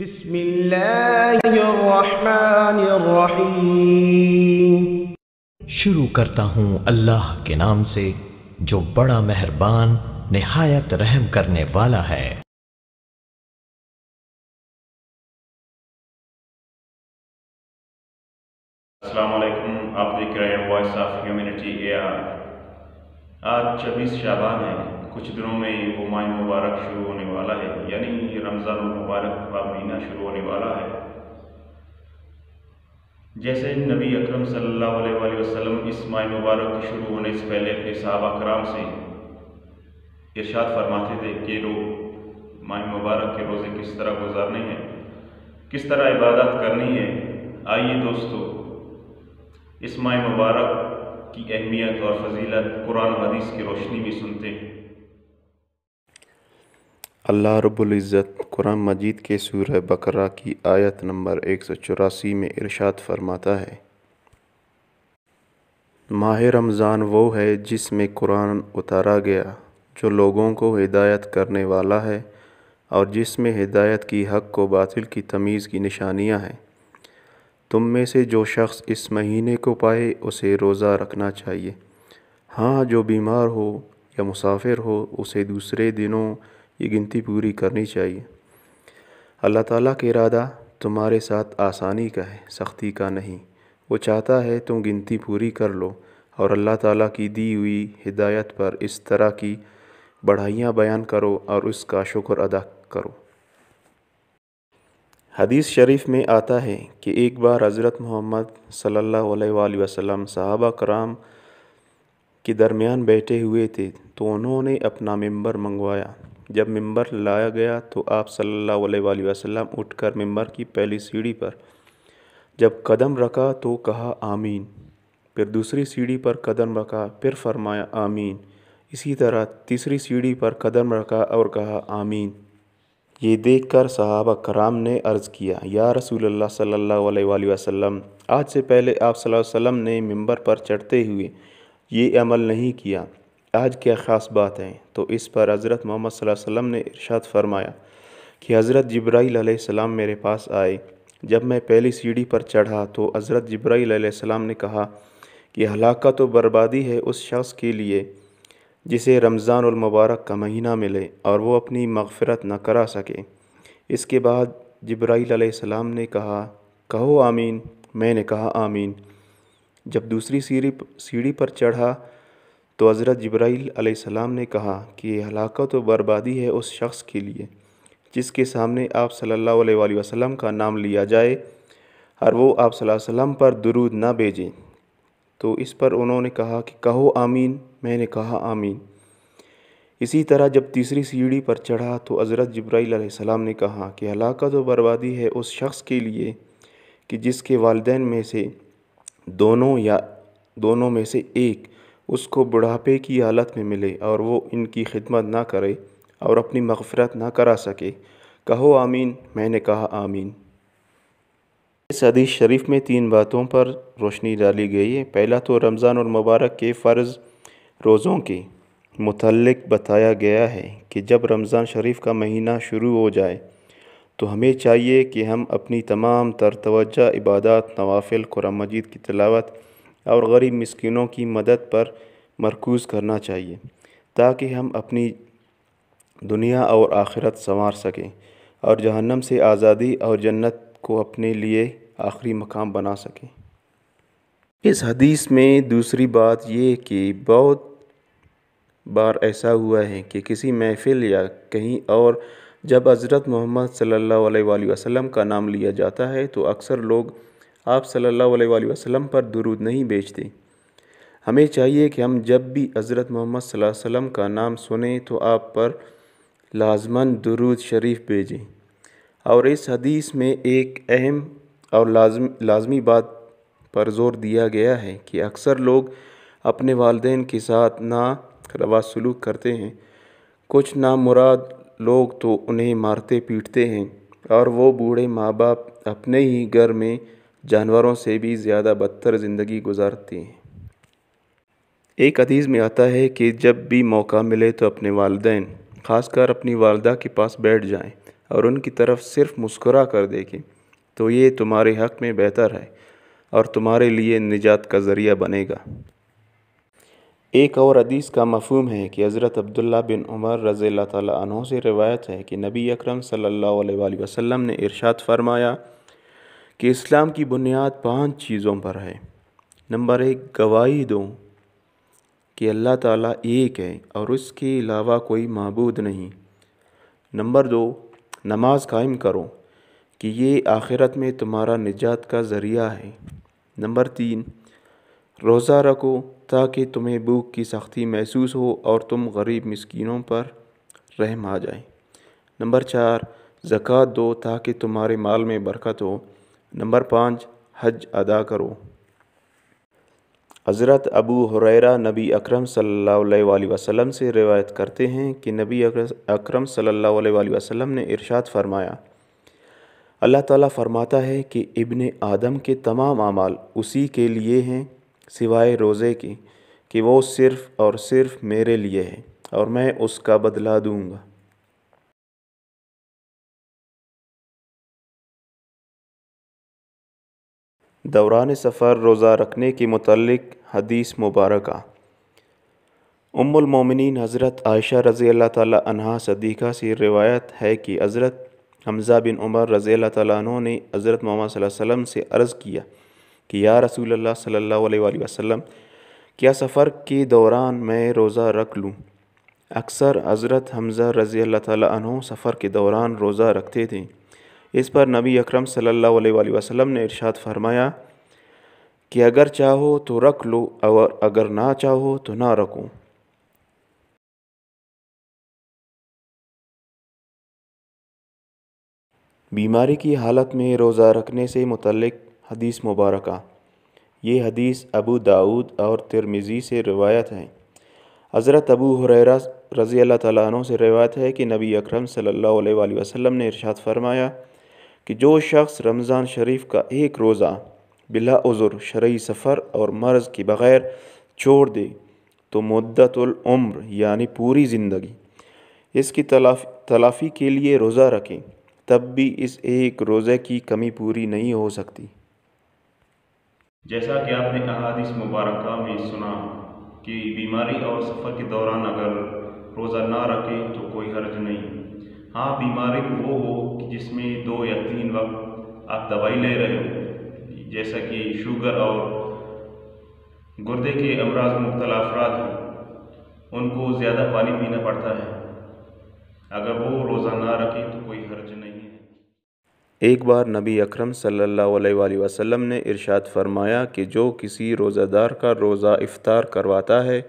بسم الله الرحمن الرحيم शुरू करता हूँ अल्लाह के नाम से जो बड़ा मेहरबान नहायत रहम करने वाला है अस्सलाम आप देख रहे हैं वॉइस ऑफ ह्यूमनिटी एआर आज 24 शाबान है कुछ दिनों में वो माह मुबारक शुरू होने वाला है यानी रमज़ान मुबारक का महीना शुरू होने वाला है जैसे नबी अकरम सल्लल्लाहु अलैहि वसल्लम इस माह मुबारक के शुरू होने से पहले अपने साहबा कराम से इरशाद फरमाते थे कि रो माह मुबारक के रोज़े किस तरह गुजारने हैं किस तरह इबादत करनी है आइए दोस्तों इस माह मुबारक की अहमियत और फजीलत कुरान हदीस की रोशनी भी सुनते हैं अल्लाह रब्बुल इज़्ज़त कुरान मजीद के सूरह बकरा की आयत नंबर एक सौ चौरासी में इरशाद फरमाता है माह रमज़ान वो है जिसमें कुरान उतारा गया जो लोगों को हिदायत करने वाला है और जिसमें हिदायत की हक़ को बातिल की तमीज़ की निशानियां हैं तुम में से जो शख्स इस महीने को पाए उसे रोज़ा रखना चाहिए हाँ जो बीमार हो या मुसाफिर हो उसे दूसरे दिनों ये गिनती पूरी करनी चाहिए अल्लाह ताला के इरादा तुम्हारे साथ आसानी का है सख्ती का नहीं वो चाहता है तुम गिनती पूरी कर लो और अल्लाह ताला की दी हुई हिदायत पर इस तरह की बढ़ाइयाँ बयान करो और उसका शुक्र अदा करो हदीस शरीफ में आता है कि एक बार हज़रत मोहम्मद सल्लल्लाहु अलैहि वसल्लम साहबा कराम के दरमियान बैठे हुए थे तो उन्होंने अपना मेंबर मंगवाया जब मेंबर लाया गया तो आप सल्लल्लाहु अलैहि वसल्लम उठकर मंबर की पहली सीढ़ी पर जब कदम रखा तो कहा आमीन फिर दूसरी सीढ़ी पर कदम रखा फिर फरमाया आमीन इसी तरह तीसरी सीढ़ी पर कदम रखा और कहा आमीन ये देखकर सहाबा कराम ने अर्ज़ किया या रसूल अल्लाह सल्लल्लाहु अलैहि वसल्लम आज से पहले आप सल्लल्लाहु अलैहि वसल्लम ने मंबर पर चढ़ते हुए ये अमल नहीं किया आज क्या ख़ास बात है तो इस पर हज़रत मोहम्मद वसल्लम ने इरशाद फरमाया कि हज़रत जब्राईसम मेरे पास आए जब मैं पहली सीढ़ी पर चढ़ा तो हज़रत सलाम ने कहा कि हलाकत तो व बर्बादी है उस शख्स के लिए जिसे रमज़ान और मुबारक का महीना मिले और वो अपनी मगफ़रत न करा सके इसके बाद सलाम ने कहा कहो आमीन मैंने कहा आमीन जब दूसरी सीढ़ी सीढ़ी पर चढ़ा तो हज़रत जब्राईल सलाम ने कहा कि हलाकत व तो बर्बादी है उस शख्स के लिए जिसके सामने आप सल्लल्लाहु अलैहि वसल्लम का नाम लिया जाए और वो आप वसल्लम पर दुरूद ना भेजें तो इस पर उन्होंने कहा कि कहो आमीन मैंने कहा आमीन इसी तरह जब तीसरी सीढ़ी पर चढ़ा तो हज़रत जब्राईल सलाम ने कहा कि हलाकत व तो बर्बादी है उस शख्स के लिए कि जिसके वालदे में से दोनों या दोनों में से एक उसको बुढ़ापे की हालत में मिले और वो इनकी खिदमत ना करे और अपनी मगफ़रत ना करा सके कहो आमीन मैंने कहा आमीन इस हदीस शरीफ में तीन बातों पर रोशनी डाली गई है पहला तो रमज़ान और मुबारक के फ़र्ज़ रोज़ों के मुतलक बताया गया है कि जब रमज़ान शरीफ का महीना शुरू हो जाए तो हमें चाहिए कि हम अपनी तमाम तर इबादत नवाफिल कुरान मजीद की तलावत और गरीब मस्किनों की मदद पर मरकूज़ करना चाहिए ताकि हम अपनी दुनिया और आखिरत संवार सकें और जहन्नम से आज़ादी और जन्नत को अपने लिए आखिरी मकाम बना सकें इस हदीस में दूसरी बात ये कि बहुत बार ऐसा हुआ है कि किसी महफिल या कहीं और जब हज़रत मोहम्मद सल्लल्लाहु अलैहि वसल्लम का नाम लिया जाता है तो अक्सर लोग आप सल्लल्लाहु अलैहि वसल्लम पर दुरूद नहीं भेजते हमें चाहिए कि हम जब भी हज़रत मोहम्मद वसल्लम का नाम सुने तो आप पर लाजमन दुरूद शरीफ भेजें और इस हदीस में एक अहम और लाजम लाजमी बात पर ज़ोर दिया गया है कि अक्सर लोग अपने वालदेन के साथ ना रवा सलूक करते हैं कुछ नामुराद लोग तो उन्हें मारते पीटते हैं और वो बूढ़े माँ बाप अपने ही घर में जानवरों से भी ज़्यादा बदतर ज़िंदगी गुजारती हैं एक अदीज़ में आता है कि जब भी मौका मिले तो अपने वालदे ख़ासकर अपनी वालदा के पास बैठ जाएं और उनकी तरफ सिर्फ मुस्कुरा कर देखें तो ये तुम्हारे हक़ में बेहतर है और तुम्हारे लिए निजात का ज़रिया बनेगा एक और अदीस का मफहम है कि हज़रत अब्दुल्ला बिन उमर रज़ी अल्लाह से रवायत है कि नबी अकरम सल्ला वसम ने इरशाद फरमाया कि इस्लाम की बुनियाद पांच चीज़ों पर है नंबर एक गवाही दो कि अल्लाह ताला एक है और उसके अलावा कोई मबूद नहीं नंबर दो नमाज कायम करो कि ये आखिरत में तुम्हारा निजात का ज़रिया है नंबर तीन रोज़ा रखो ताकि तुम्हें भूख की सख्ती महसूस हो और तुम गरीब मस्किनों पर रहम आ जाए नंबर चार ज़क़़त दो ताकि तुम्हारे माल में बरकत हो नंबर पाँच हज अदा करो हज़रत अबू हुरैरा नबी अकरम सल्लल्लाहु अलैहि वसल्लम से रिवायत करते हैं कि नबी अकरम सल्लल्लाहु अलैहि वसल्लम ने इरशाद फरमाया अल्लाह ताला फरमाता है कि इब्ने आदम के तमाम अमाल उसी के लिए हैं सिवाय रोज़े के कि वो सिर्फ़ और सिर्फ़ मेरे लिए है और मैं उसका बदला दूंगा दौरान सफ़र रोज़ा रखने के मतलब हदीस मुबारक उमोमिन हज़रत आयशा रज़ी अल्लाह तह सदीक़ा से रिवायत है कि हज़रत हमज़ा बिन उमर रज़ी अल्लाह तु ने हज़रत मोहम्मद वसम से अर्ज़ किया कि या रसूल अल्लाह सल्ला वसम क्या सफ़र के दौरान मैं रोज़ा रख लूँ अक्सर हज़रत हमज़ा रज़ी अल्लाह तु सफ़र के दौरान रोज़ा रखते थे इस पर नबी अकरम सल्लल्लाहु अलैहि वसल्लम ने इरशाद फरमाया कि अगर चाहो तो रख लो और अगर ना चाहो तो ना रखो बीमारी की हालत में रोज़ा रखने से मुतलक हदीस मुबारक ये हदीस अबू दाऊद और तिरमिज़ी से रिवायत है हज़रत अबू हुरैरा रज़ी अल्लाह तु से रिवायत है कि नबी अकरम सल्लल्लाहु अलैहि वसल्लम ने इरशाद फरमाया कि जो शख्स रमज़ान शरीफ का एक रोज़ा बिला उज़ुर सफ़र और मर्ज़ के बग़ैर छोड़ दे तो मद्दतलम्र यानी पूरी ज़िंदगी इसकी तलाफ तलाफ़ी के लिए रोज़ा रखें तब भी इस एक रोज़े की कमी पूरी नहीं हो सकती जैसा कि आपने अहादिस मुबारक में सुना कि बीमारी और सफ़र के दौरान अगर रोज़ा ना रखें तो कोई हर्ज नहीं हाँ बीमारी वो हो कि जिसमें दो या तीन वक्त आप दवाई ले रहे हो जैसा कि शुगर और गुर्दे के अमराज मुबतला अफराद हों उनको ज़्यादा पानी पीना पड़ता है अगर वो रोज़ा ना रखें तो कोई हर्ज नहीं है एक बार नबी अकरम सल्लल्लाहु अलैहि वसल्लम ने इरशाद फरमाया कि जो किसी रोज़ादार का रोज़ा इफ़ार करवाता है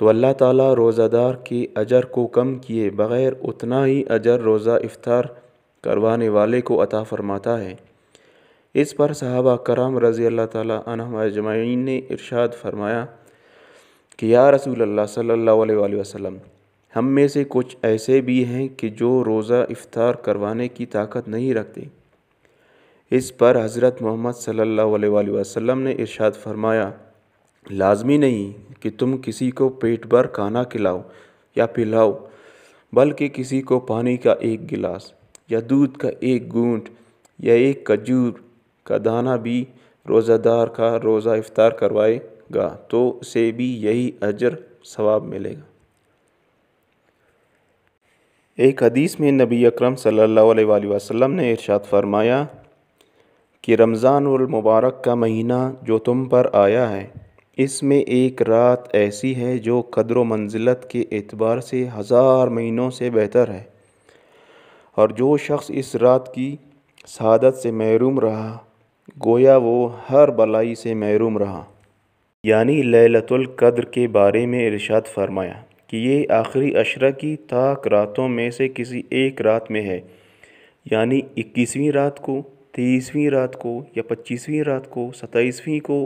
तो अल्लाह ताला रोज़ादार के अजर को कम किए बग़ैर उतना ही अजर रोज़ा इफ्तार करवाने वाले को अता फ़रमाता है इस पर सहाबा कराम रज़ी अल्लाह ताली अजमाइन ने इरशाद फरमाया कि या रसूल अल्लाह सल्लल्लाहु अलैहि वसल्लम हम में से कुछ ऐसे भी हैं कि जो रोज़ा इफ्तार करवाने की ताकत नहीं रखते इस पर हज़रत मोहम्मद सल्लल्लाहु अलैहि वसल्लम ने इरशाद फरमाया लाजमी नहीं कि तुम किसी को पेट भर खाना खिलाओ या पिलाओ बल्कि किसी को पानी का एक गिलास या दूध का एक गूंट या एक खजूर का दाना भी रोज़ादार का रोज़ा इफ्तार करवाएगा तो उसे भी यही अजर सवाब मिलेगा एक हदीस में नबी अकरम सल्लल्लाहु अलैहि वसल्लम ने इरशाद फरमाया कि रमज़ान मुबारक का महीना जो तुम पर आया है इसमें एक रात ऐसी है जो कदर व मंजिलत के एतबार से हज़ार महीनों से बेहतर है और जो शख्स इस रात की सादत से महरूम रहा गोया वो हर भलाई से महरूम रहा यानी लैलतुल कद्र के बारे में इरशाद फरमाया कि ये आखिरी अशरा की ताक रातों में से किसी एक रात में है यानी इक्कीसवीं रात को तेईसवीं रात को या पच्चीसवीं रात को सत्ताईसवीं को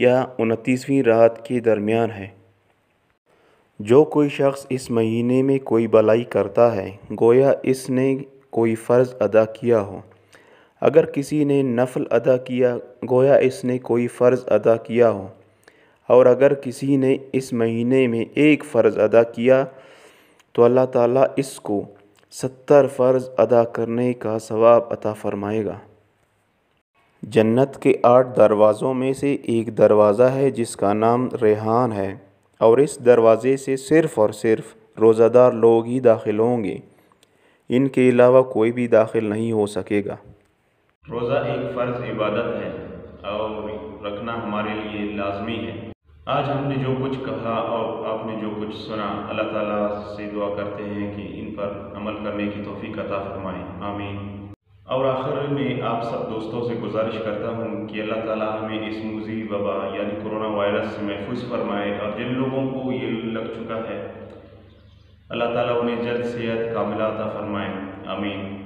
या उनतीसवीं रात के दरमियान है जो कोई शख्स इस महीने में कोई भलाई करता है गोया इसने कोई फ़र्ज़ अदा किया हो अगर किसी ने नफल अदा किया गोया इसने कोई फ़र्ज़ अदा किया हो और अगर किसी ने इस महीने में एक फ़र्ज़ अदा किया तो अल्लाह ताला इसको सत्तर फ़र्ज़ अदा करने का सवाब अता फ़रमाएगा जन्नत के आठ दरवाज़ों में से एक दरवाज़ा है जिसका नाम रेहान है और इस दरवाज़े से सिर्फ़ और सिर्फ रोज़ादार लोग ही दाखिल होंगे इनके अलावा कोई भी दाखिल नहीं हो सकेगा रोज़ा एक फ़र्ज़ इबादत है और रखना हमारे लिए लाजमी है आज हमने जो कुछ कहा और आपने जो कुछ सुना अल्लाह ताला से दुआ करते हैं कि इन पर अमल करने की तोफ़ी कता फरमाएँ आमीन और आखिर में आप सब दोस्तों से गुजारिश करता हूँ कि अल्लाह ताला हमें इस मूजी वबा यानी कोरोना वायरस से महफूज फरमाए और जिन लोगों को ये लग चुका है अल्लाह ताला उन्हें जल्द सेहत कामिलता फरमाए अमीन